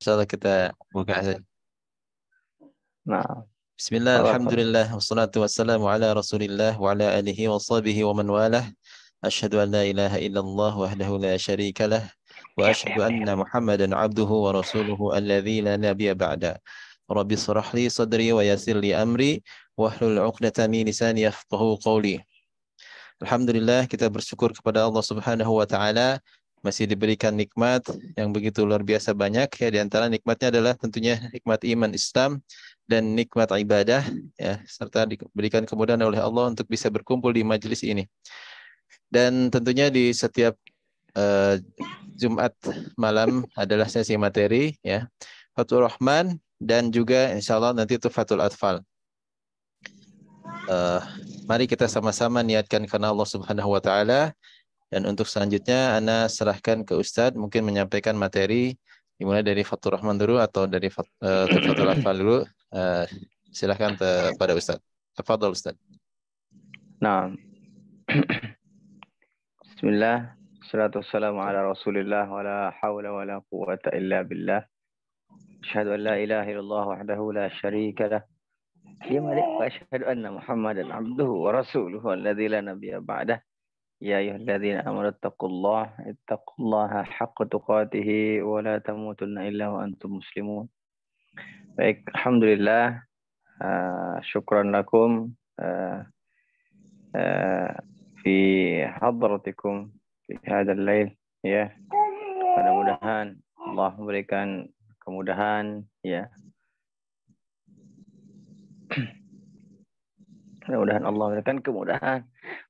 إن شاء الله كده عزيز نعم بسم الله الحمد لله والصلاة والسلام على رسول الله وعلى آله وصحبه ومن والاه أشهد أن لا إله إلا الله وحده لا شريك له وأشهد أن محمدا عبده ورسوله الذي لا نبي بعده رب اشرح لي صدري ويسر لي أمري واحلل عقدة من لساني يفقه قولي الحمد kita bersyukur kepada Allah Subhanahu wa taala masih diberikan nikmat yang begitu luar biasa banyak ya di antara nikmatnya adalah tentunya nikmat iman Islam dan nikmat ibadah ya serta diberikan kemudahan oleh Allah untuk bisa berkumpul di majelis ini. Dan tentunya di setiap uh, Jumat malam adalah sesi materi ya Fatul Rahman dan juga insya Allah nanti itu Fatul Atfal. Uh, mari kita sama-sama niatkan karena Allah Subhanahu wa taala dan untuk selanjutnya, Anda serahkan ke Ustadz mungkin menyampaikan materi dimulai dari Fatur Rahman dulu atau dari Fat, uh, Fatur Rahman dulu. Uh, eh, silahkan kepada Ustadz. Tafadhol Ustadz. Nah. Bismillah. Assalamualaikum warahmatullahi ala rasulillah wa la hawla wa la quwata illa billah. Asyadu an la ilaha illallah wahdahu la syarika lah. Ya malik wa asyadu anna muhammadan abduhu wa rasuluhu alladhi la nabiya ba'dah. يا أيها الذين آمنوا اتقوا الله اتقوا الله حق تقاته ولا تموتن إلا وأنتم مسلمون baik Alhamdulillah uh, syukran lakum uh, uh, في حضرتكم في هذا الليل ya yeah. mudah-mudahan Allah memberikan kemudahan ya yeah. Mudah-mudahan Allah berikan kemudahan.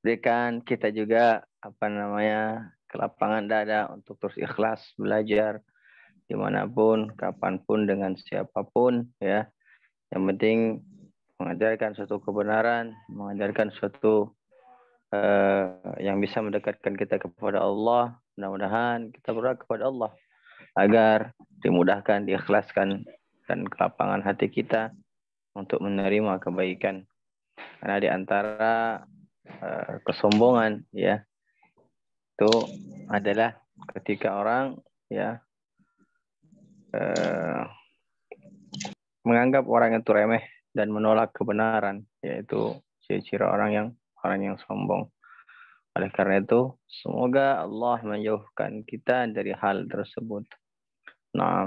Berikan kita juga apa namanya kelapangan dada untuk terus ikhlas belajar dimanapun, kapanpun, dengan siapapun ya. Yang penting mengajarkan suatu kebenaran, mengajarkan suatu uh, yang bisa mendekatkan kita kepada Allah. Mudah-mudahan kita berdoa kepada Allah agar dimudahkan, diikhlaskan dan kelapangan hati kita untuk menerima kebaikan karena di antara uh, kesombongan ya itu adalah ketika orang ya uh, menganggap orang itu remeh dan menolak kebenaran yaitu ciri-ciri orang yang orang yang sombong. Oleh karena itu, semoga Allah menjauhkan kita dari hal tersebut. Nah,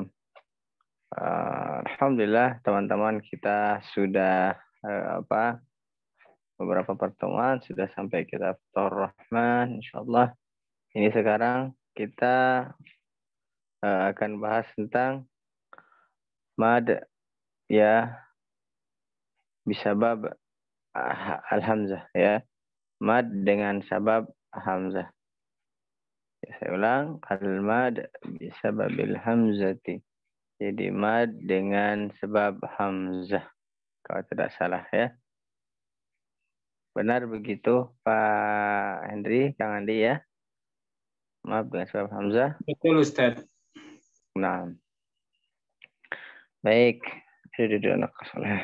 alhamdulillah teman-teman kita sudah apa beberapa pertemuan sudah sampai kita Tor Rahman insyaallah ini sekarang kita uh, akan bahas tentang mad ya bisa bab ah, hamzah ya mad dengan sabab hamzah ya, saya ulang al mad bisababil hamzati jadi mad dengan sebab hamzah kalau tidak salah ya Benar begitu Pak Hendri, Kang Andi ya. Maaf dengan Pak Hamzah. Betul Ustaz. Nah. Baik. Aduh, aduh, anak soleh.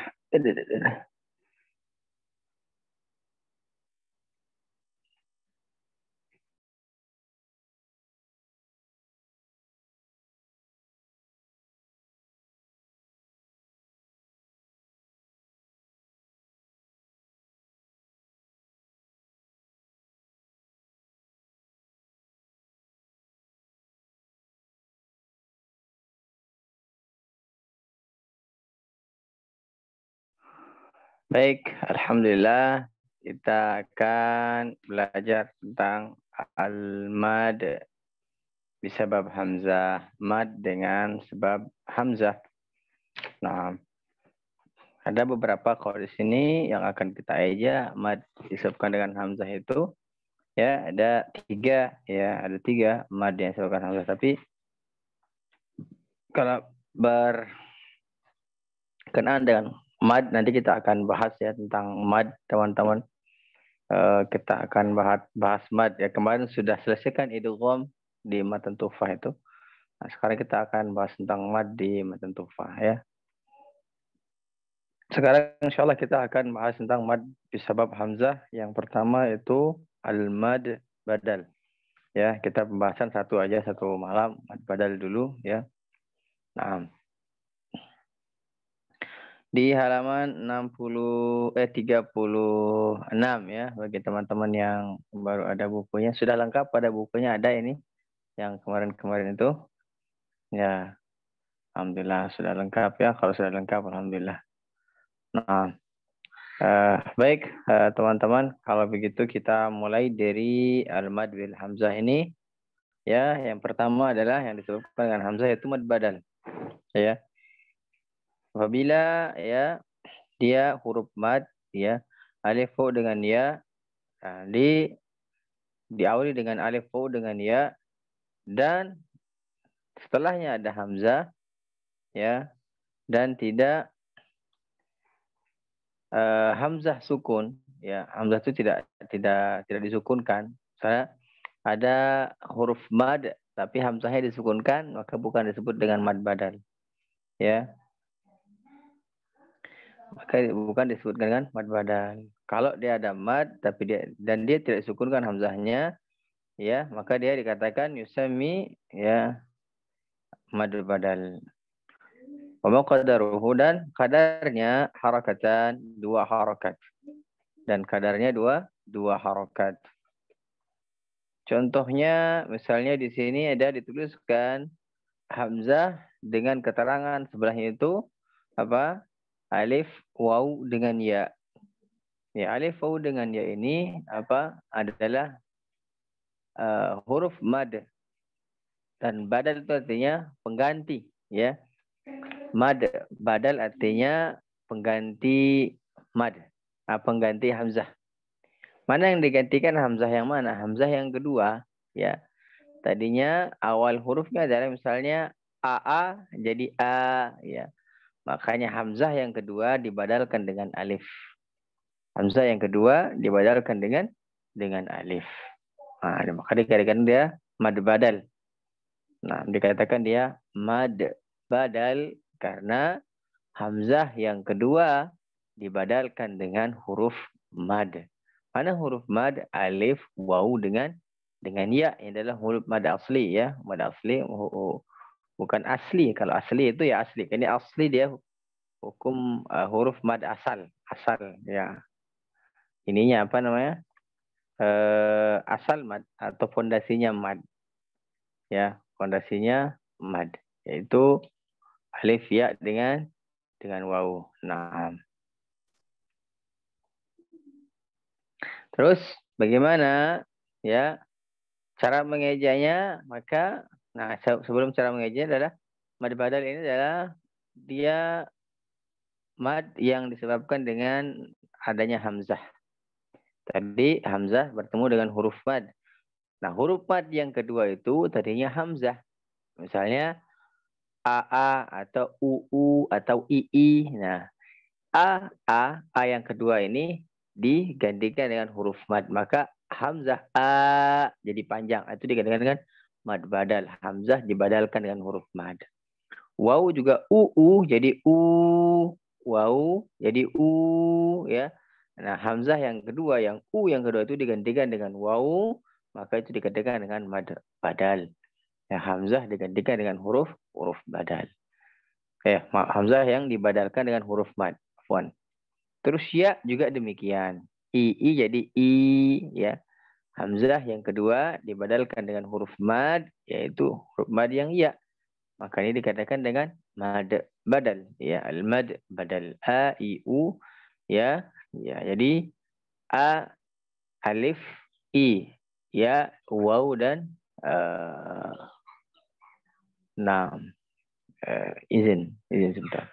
Baik, Alhamdulillah kita akan belajar tentang al-mad disebab hamzah, mad dengan sebab hamzah. Nah, ada beberapa kalau di sini yang akan kita aja mad disebabkan dengan hamzah itu ya ada tiga ya ada tiga mad yang disebabkan hamzah tapi kalau berkenaan dengan mad nanti kita akan bahas ya tentang mad teman-teman uh, kita akan bahas bahas mad ya kemarin sudah selesaikan idghom di matan tufah itu nah, sekarang kita akan bahas tentang mad di matan tufah ya sekarang insya Allah kita akan bahas tentang mad bisabab hamzah yang pertama itu al mad badal ya kita pembahasan satu aja satu malam mad badal dulu ya nah di halaman 60 eh 36 ya bagi teman-teman yang baru ada bukunya sudah lengkap pada bukunya ada ini yang kemarin-kemarin itu ya alhamdulillah sudah lengkap ya kalau sudah lengkap alhamdulillah nah eh, baik teman eh, teman-teman kalau begitu kita mulai dari al-mad hamzah ini ya yang pertama adalah yang disebutkan dengan hamzah yaitu mad badal ya Apabila ya dia huruf mad ya alif fu dengan ya di diawali dengan alif fu dengan ya dan setelahnya ada hamzah ya dan tidak uh, hamzah sukun ya hamzah itu tidak tidak tidak disukunkan karena ada huruf mad tapi hamzahnya disukunkan maka bukan disebut dengan mad badal ya maka bukan disebutkan dengan mad badal. Kalau dia ada mad tapi dia dan dia tidak sukunkan hamzahnya, ya maka dia dikatakan yusami ya mad badal. Wa qadaruhu dan kadarnya harakatan dua harakat. Dan kadarnya dua dua harakat. Contohnya misalnya di sini ada dituliskan hamzah dengan keterangan sebelahnya itu apa? alif waw dengan ya. Ya, alif waw dengan ya ini apa adalah uh, huruf mad. Dan badal itu artinya pengganti, ya. Mad, badal artinya pengganti mad, Nah, pengganti hamzah. Mana yang digantikan hamzah yang mana? Hamzah yang kedua, ya. Tadinya awal hurufnya adalah misalnya AA jadi A, ya Makanya hamzah yang kedua dibadalkan dengan alif. Hamzah yang kedua dibadalkan dengan dengan alif. Nah, maka dikatakan dia mad badal. Nah, dikatakan dia mad badal karena hamzah yang kedua dibadalkan dengan huruf mad. Mana huruf mad? Alif, waw dengan dengan ya. Ini adalah huruf mad asli ya. Mad asli, bukan asli. Kalau asli itu ya asli. Ini asli dia hukum uh, huruf mad asal, asal ya. Ininya apa namanya? Uh, asal mad atau fondasinya mad. Ya, fondasinya mad yaitu alif ya dengan dengan wawu. Nah. Terus bagaimana ya cara mengejanya? Maka Nah, sebelum cara mengajinya adalah mad badal ini adalah dia mad yang disebabkan dengan adanya hamzah. Tadi hamzah bertemu dengan huruf mad. Nah, huruf mad yang kedua itu tadinya hamzah. Misalnya aa atau uu atau ii. Nah, a a a yang kedua ini digantikan dengan huruf mad, maka hamzah a jadi panjang. Itu digantikan dengan mad badal. Hamzah dibadalkan dengan huruf mad. Wau juga u u jadi u. Wau jadi u ya. Nah, hamzah yang kedua yang u yang kedua itu digantikan dengan wau, maka itu digantikan dengan mad badal. Ya, hamzah digantikan dengan huruf huruf badal. Eh, hamzah yang dibadalkan dengan huruf mad. Terus ya juga demikian. I, i jadi i ya. Hamzah yang kedua dibadalkan dengan huruf mad, yaitu huruf mad yang ya. Maka ini dikatakan dengan mad badal. Ya, al-mad badal. A, I, U. Ya, ya jadi A, alif, I. Ya, waw dan uh, nah, uh, izin. Izin sebentar.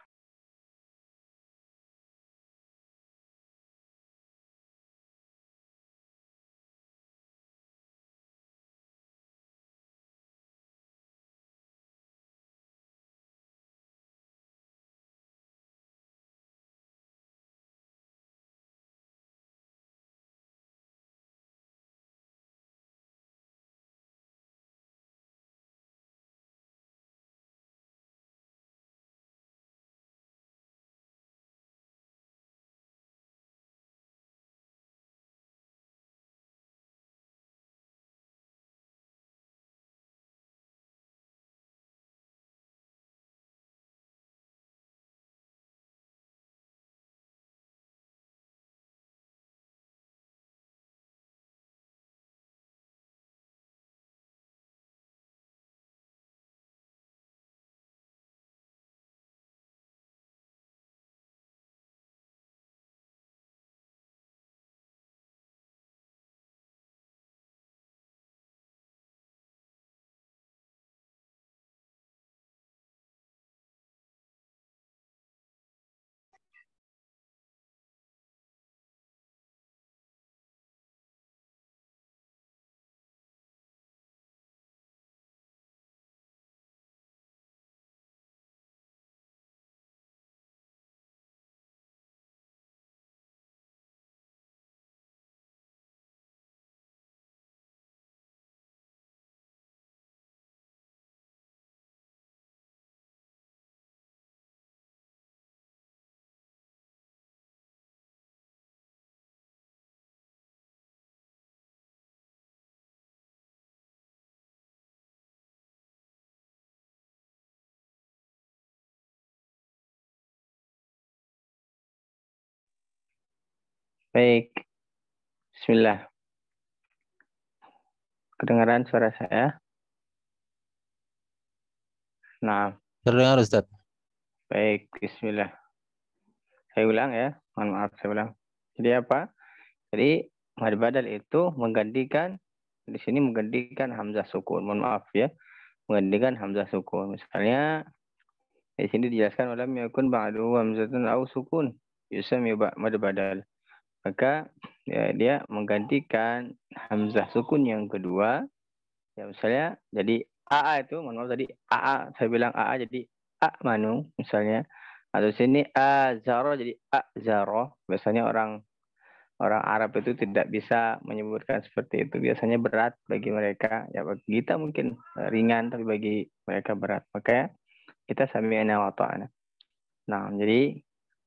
Baik. Bismillah. Kedengaran suara saya? Nah. Terdengar Ustaz. Baik, bismillah. Saya ulang ya. Mohon maaf saya ulang. Jadi apa? Jadi mad badal itu menggantikan di sini menggantikan hamzah sukun. Mohon maaf ya. Menggantikan hamzah sukun. Misalnya di sini dijelaskan oleh yakun ba'du hamzatun au sukun yusam mad badal maka ya, dia menggantikan hamzah sukun yang kedua ya misalnya jadi aa itu mohon tadi aa saya bilang aa jadi a manu misalnya atau nah, sini a zaro jadi a zaro biasanya orang orang Arab itu tidak bisa menyebutkan seperti itu biasanya berat bagi mereka ya bagi kita mungkin ringan tapi bagi mereka berat Maka kita sami'na wa ta'ana nah jadi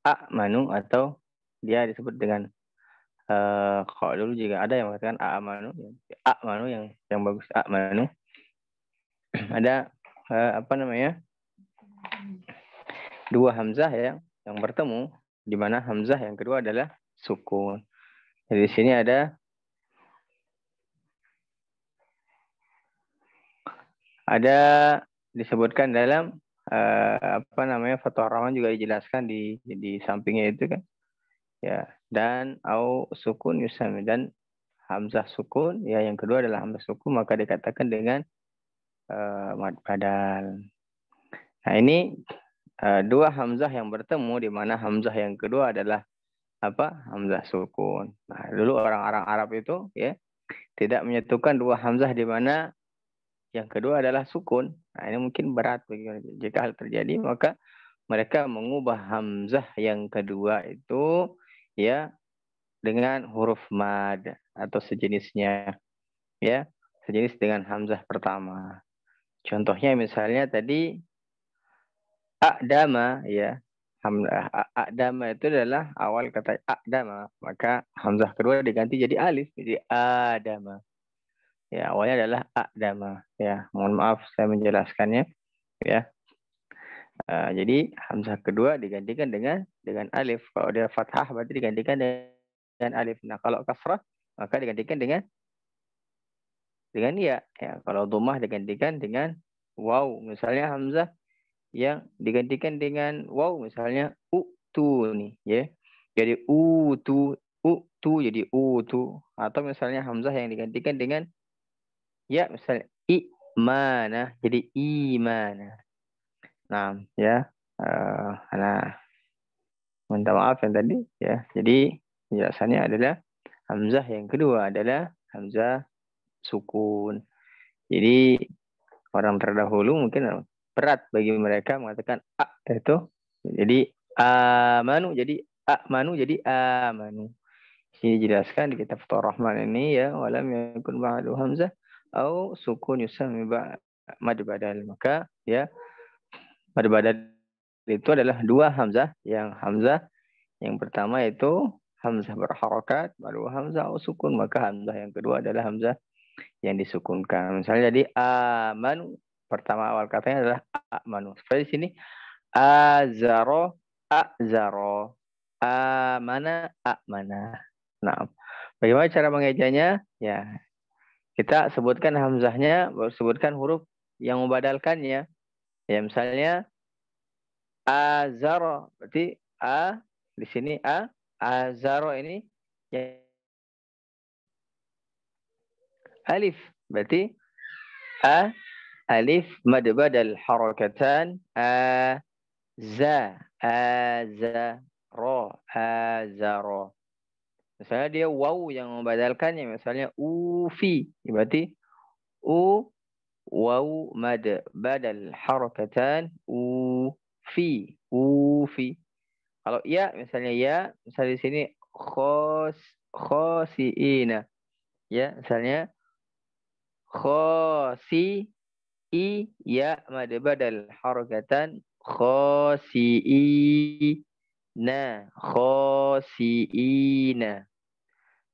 a manu atau dia disebut dengan uh, kalau dulu juga ada yang mengatakan a manu a manu yang yang bagus a manu ada uh, apa namanya dua hamzah yang yang bertemu di mana hamzah yang kedua adalah sukun jadi di sini ada ada disebutkan dalam uh, apa namanya fatwa Rahman juga dijelaskan di di sampingnya itu kan ya dan au sukun yusami dan hamzah sukun ya yang kedua adalah hamzah sukun maka dikatakan dengan uh, mad badal. Nah ini uh, dua hamzah yang bertemu di mana hamzah yang kedua adalah apa hamzah sukun. Nah dulu orang-orang Arab itu ya tidak menyatukan dua hamzah di mana yang kedua adalah sukun. Nah ini mungkin berat bagi jika hal terjadi maka mereka mengubah hamzah yang kedua itu ya dengan huruf mad atau sejenisnya ya sejenis dengan hamzah pertama contohnya misalnya tadi akdama ya akdama itu adalah awal kata akdama maka hamzah kedua diganti jadi alif jadi adama ya awalnya adalah akdama ya mohon maaf saya menjelaskannya ya Eh, jadi hamzah kedua digantikan dengan dengan alif. Kalau dia fathah berarti digantikan dengan alif. Nah, kalau kasrah maka digantikan dengan dengan ya. ya kalau dhammah digantikan dengan wow. Misalnya hamzah yang digantikan dengan wow misalnya utu nih ya. Jadi utu utu jadi utu atau misalnya hamzah yang digantikan dengan ya misalnya i mana jadi imana Nah, ya, uh, nah, minta maaf yang tadi, ya. Jadi penjelasannya adalah hamzah yang kedua adalah hamzah sukun. Jadi orang terdahulu mungkin berat bagi mereka mengatakan a itu. Jadi a manu, jadi manu, jadi a manu. Ini Dijelaskan di kitab Rahman ini ya walam yakun ba'du hamzah au sukun yusami ba'd badal maka ya pada badan itu adalah dua hamzah yang hamzah yang pertama itu hamzah berharokat baru hamzah sukun maka hamzah yang kedua adalah hamzah yang disukunkan misalnya jadi amanu pertama awal katanya adalah amanu seperti di sini azaro azaro amana amana nah bagaimana cara mengejanya ya kita sebutkan hamzahnya sebutkan huruf yang membadalkannya Ya misalnya azaro berarti a di sini a azaro ini ya, alif berarti a alif mad badal harakatan a za za ro misalnya dia waw yang membadalkannya misalnya ufi berarti u واو mad badal harokatan u fi u fi kalau ya misalnya ya misalnya di sini khos khosiina ya misalnya khosi i ya mad badal harakatan khosi na khosiina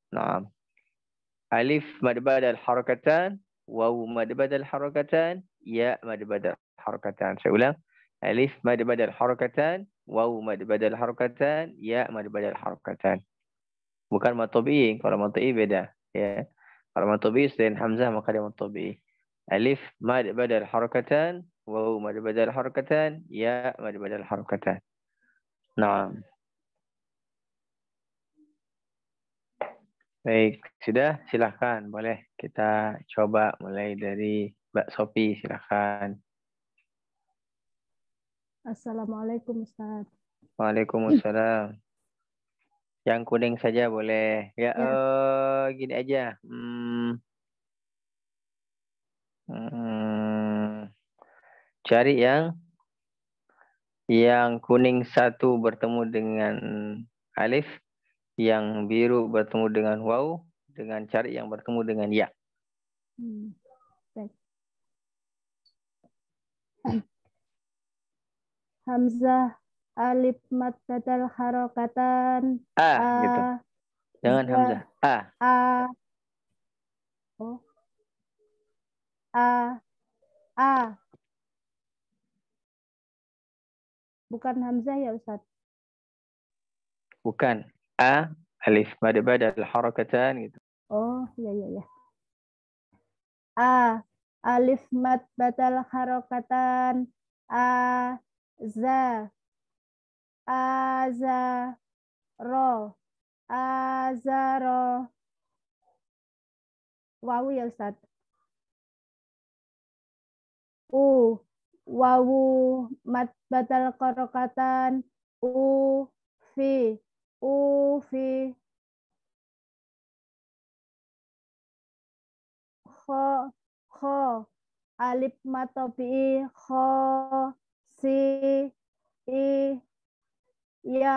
nah alif mad badal harakatan واو مد بدل حركتان ياء مد بدل حركتان شو ألف مد بدل حركتان واو مد بدل حركتان ياء مد بدل حركتان bukan mad طبيعي kalau mad طبيعي beda ya kalau mad طبيعي selain hamzah maka dia mad طبيعي ألف مد بدل حركتان واو مد بدل حركتان ياء مد بدل حركتان نعم Baik, sudah silahkan. Boleh kita coba mulai dari Mbak Sopi, silahkan. Assalamualaikum Ustaz. Waalaikumsalam. Yang kuning saja boleh. Ya, ya. Uh, gini aja. Hmm. Hmm. Cari yang yang kuning satu bertemu dengan alif yang biru bertemu dengan wow dengan cari yang bertemu dengan ya. Hmm. Hamzah alif mat badal harokatan a, ah, a gitu. Jangan hamzah. Ah. A. A. Oh. A. A. Bukan hamzah ya Ustaz? Bukan a alif mad badal harakatan gitu. Oh, iya iya iya. A alif mat batal Harokatan, a za a za ro a za ro wawu ya Ustaz. U wawu mat batal Harokatan, u fi U V kho kho alif matobi kho si i ya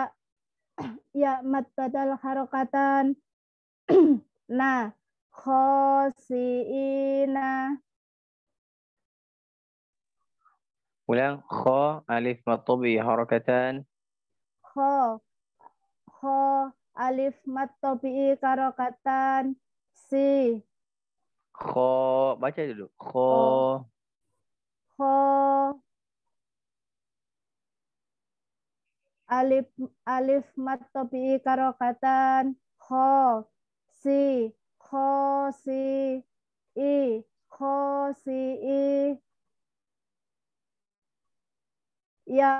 ya matadal harokatan nah kho si Na ulang kho alif matobi harokatan kho kho alif mat tobi'i karokatan si kho baca dulu kho kho alif alif mat tobi'i karokatan kho si kho si i kho si i ya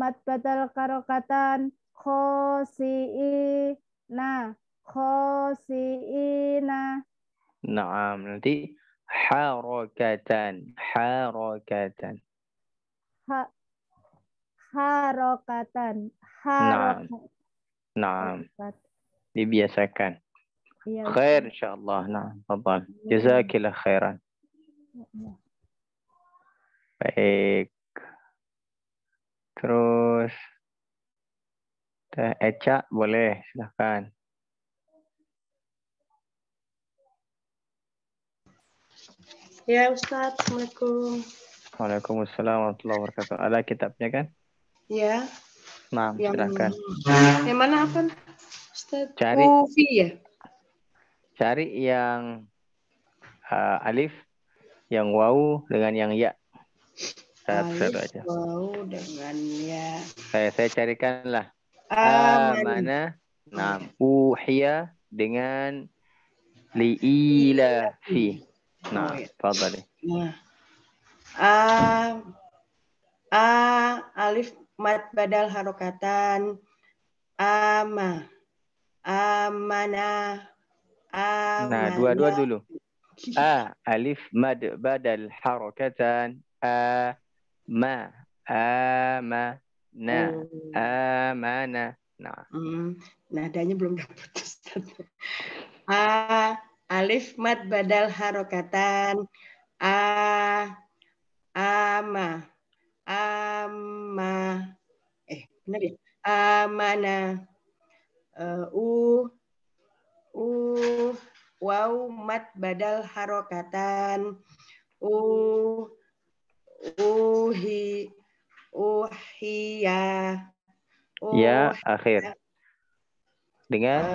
mat batal karokatan khosiina na Naam, nanti harokatan, harokatan. Ha, harokatan, harokatan. Naam. Naam. Dibiasakan. Ya. Khair insyaallah. Naam, tafadhal. Iya. Jazakillah khairan. Iya, iya. Baik. Terus Teh Eca boleh, silahkan. Ya Ustaz, Assalamualaikum. Waalaikumsalam warahmatullahi wabarakatuh. Ada kitabnya kan? Ya. Nah, yang, silahkan. Yang mana apa? Ustaz? Cari. Kufi ya? Cari yang uh, alif, yang wau dengan yang ya. Satu, satu aja. Wau dengan ya. Saya, saya carikan lah amana nah uhiya oh, dengan liila fi nah fadhali nah. a alif mat badal harokatan ama amana nah, amana nah dua-dua dulu a alif mad badal harokatan a ma ama na oh. mana amana nah hmm, nadanya belum dapat a alif mat badal harokatan a ama ama eh benar ya amana uh, e, u u waw mat badal harokatan u uhi uhiya uh, ya akhir dengan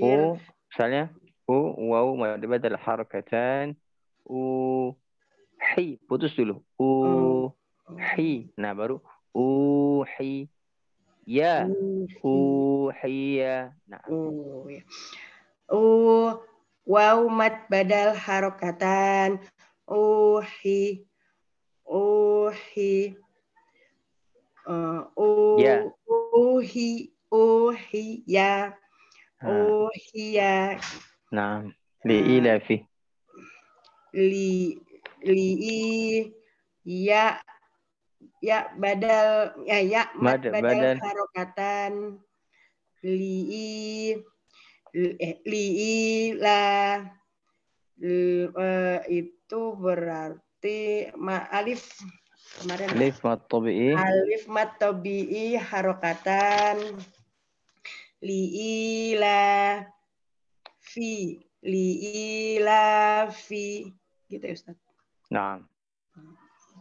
u misalnya u wau madu badal harakatan u hi putus dulu u oh. hi nah baru u hi ya u ya nah u ya. u wau mat badal harokatan uhi uhi uh, ya. oh yeah. oh hi oh hi ya oh hiya nah li ila fi li li ya ya badal ya ya mad, badal, badal harokatan li eh, li la uh, itu berarti ma alif Kemarin alif mat tabi'i. Alif mat tabi'i harokatan liila fi liila fi gitu ya Ustaz. Nah.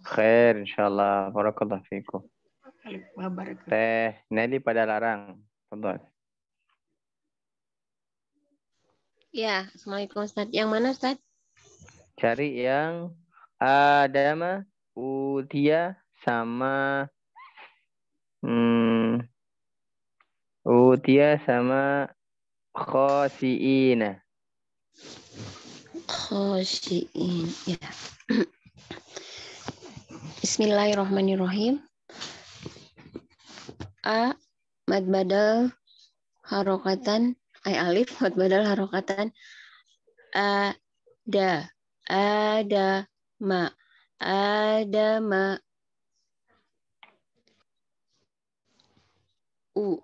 Khair insyaallah barakallahu fiikum Teh Nelly pada larang. Tonton. Ya, Assalamualaikum Ustaz. Yang mana Ustaz? Cari yang ada uh, Udia sama hmm, Udia sama khosiina. Khosiin. Ya. Bismillahirrahmanirrahim. A mad badal harokatan ay alif mad badal harokatan ada ada ma ada ma U.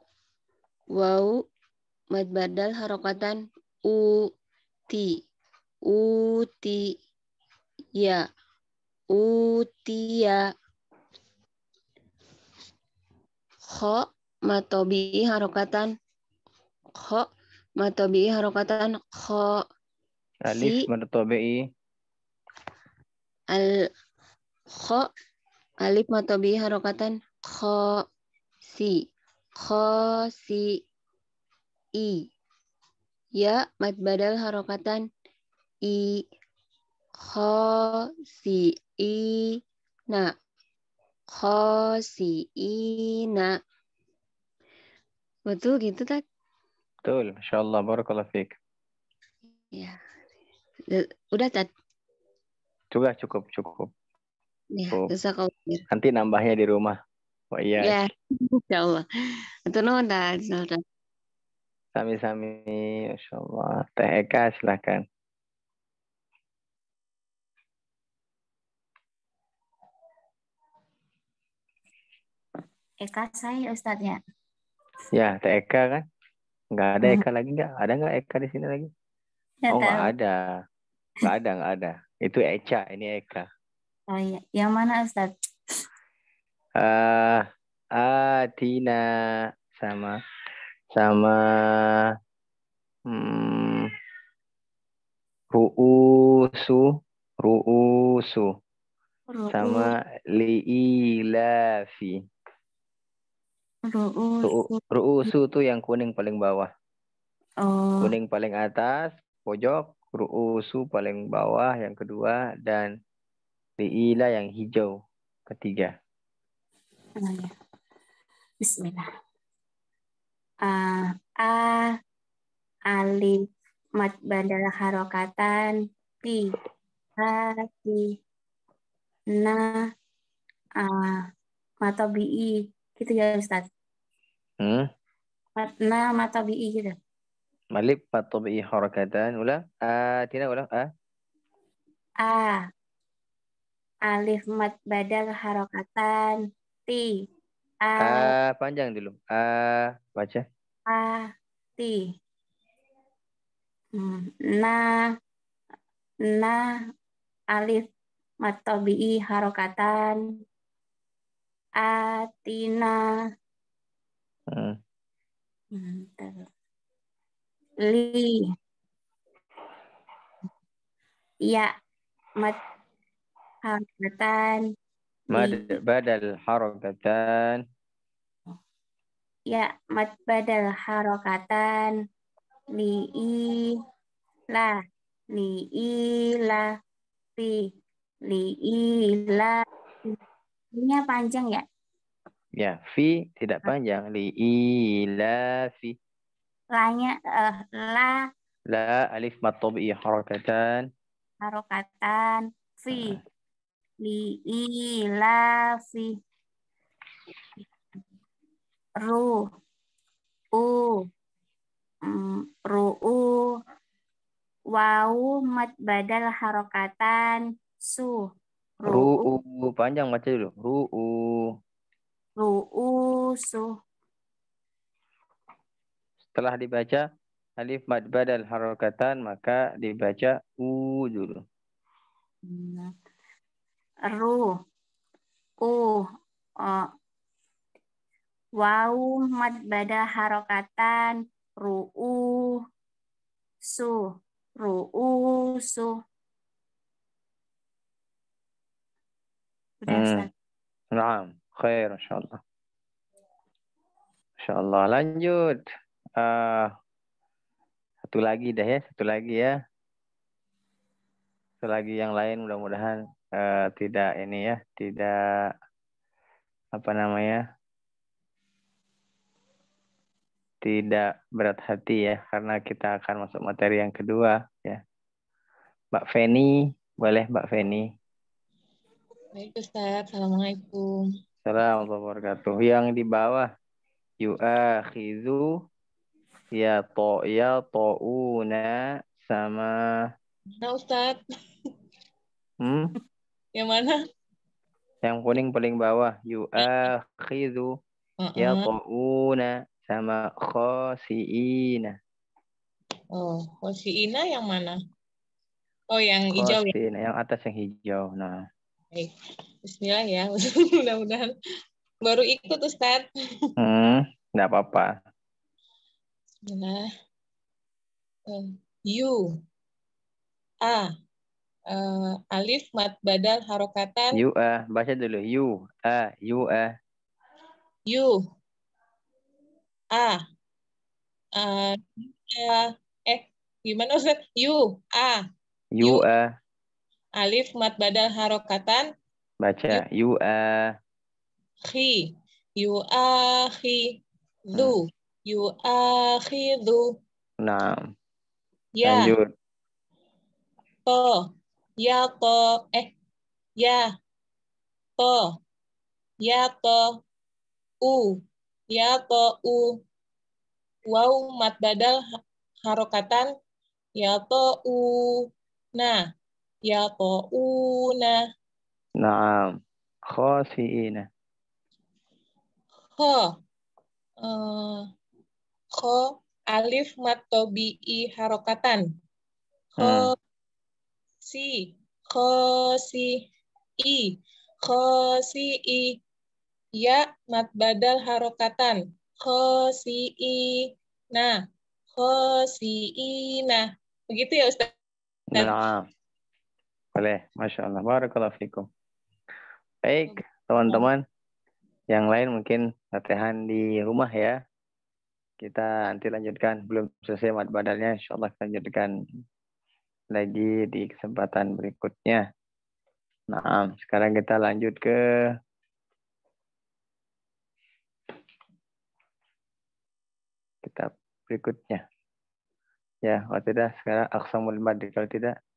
Wau. Mad badal harokatan u. Ti. U. Ti. Ya. U. Ti. Ya. Kho. Matobi harokatan. Kho. Matobi harokatan. Kho. Alif si. matobi al kho alif matobi harokatan kho si kho si i ya mat badal harokatan i kho si i na kho si i na betul gitu tak betul insyaallah barakallahu fiik ya udah tak juga cukup cukup. Ya, cukup. nanti nambahnya di rumah. Oh iya. Ya, insya Allah. Itu nunda, Sami-sami, insya Allah. Teh Eka, silahkan. Eka saya Ustadz ya. Ya, Teh Eka kan? Nggak ada iya. Eka hmm. lagi nggak? Ada nggak Eka di sini lagi? Gak oh, enggak ada. Nggak ada, nggak ada. Itu Eca, ini Eka. Oh iya, yang mana Ustaz? Uh, Adina sama sama hmm, ruusu ruusu sama liilafi ruusu ruusu tuh yang kuning paling bawah oh. kuning paling atas pojok ru'usu paling bawah yang kedua dan liila yang hijau ketiga. Ah, ya. Bismillah. A, ah, a alif mat badal harokatan pi hati na a matobi'i gitu ya Ustaz? Hmm? Mat, na matobi'i gitu. Malik patobi harakatan ula A tina ulah a. A. Alif mat badal harakatan ti. A. A panjang dulu. A baca. A ti. Hmm, na na alif matobi harokatan atina. Hmm. Hmm, Li. Ya. Mad harokatan Mad badal harokatan, Ya, mad badal harokatan Li i la. Li i la. Fi. Li i la. Ini panjang ya? Ya, fi tidak panjang. Li i la fi lanya uh, la la alif mad tabi'i iya, harakatan harakatan fi li ila fi ru u mm, ru'u wau mad badal harokatan su ru'u u panjang baca dulu ru'u ru'u su setelah dibaca alif mad badal harokatan maka dibaca u dulu. Nah, ru, u, uh, wau mad badal harokatan ru'u su ru'u su. Hmm. Nah, khair insyaallah. Insyaallah lanjut uh, satu lagi dah ya, satu lagi ya. Satu lagi yang lain mudah-mudahan uh, tidak ini ya, tidak apa namanya? tidak berat hati ya karena kita akan masuk materi yang kedua ya. Mbak Feni, boleh Mbak Feni. Baik Ustaz, Assalamualaikum. Assalamualaikum warahmatullahi wabarakatuh. Yang di bawah Yu'akhidhu Ya to ya una sama. Nah Ustad. Hmm? Yang mana? Yang kuning paling bawah. Yu'akhidu. Uh -uh. Ya to una sama khosiina. Oh, khosiina yang mana? Oh, yang hijau ya? Yang atas yang hijau. Nah. Baik. Bismillah ya. Mudah-mudahan baru ikut Ustaz. Hmm, enggak apa-apa nah u you a uh, alif mat badal harokatan you a eh, baca dulu you a eh, you a you a uh, uh, eh gimana Ustaz? you a u you a alif mat badal harokatan baca you a khi you a khi lu hmm yu'akhidhu. Nah. Ya. Lanjut. To. Ya to. Eh. Ya. To. Ya to. U. Ya to u. Wow mat badal harokatan. Ya to u. Nah. Ya to u. Nah. Naam. Khasiina. Kha. Uh, eh, Kho alif mat i harokatan. Kho hmm. si, kho si i, kho si i. Ya mat badal harokatan. Kho si i na, kho si i na. Begitu ya Ustaz? Nah. Boleh, Masya Allah. Barakallahu fikum. Baik, hmm. teman-teman. Yang lain mungkin latihan di rumah ya. Kita nanti lanjutkan. Belum selesai mat badannya. insyaallah lanjutkan lagi di kesempatan berikutnya. Nah, sekarang kita lanjut ke kitab berikutnya. Ya, kalau tidak sekarang aksamul mad. Kalau tidak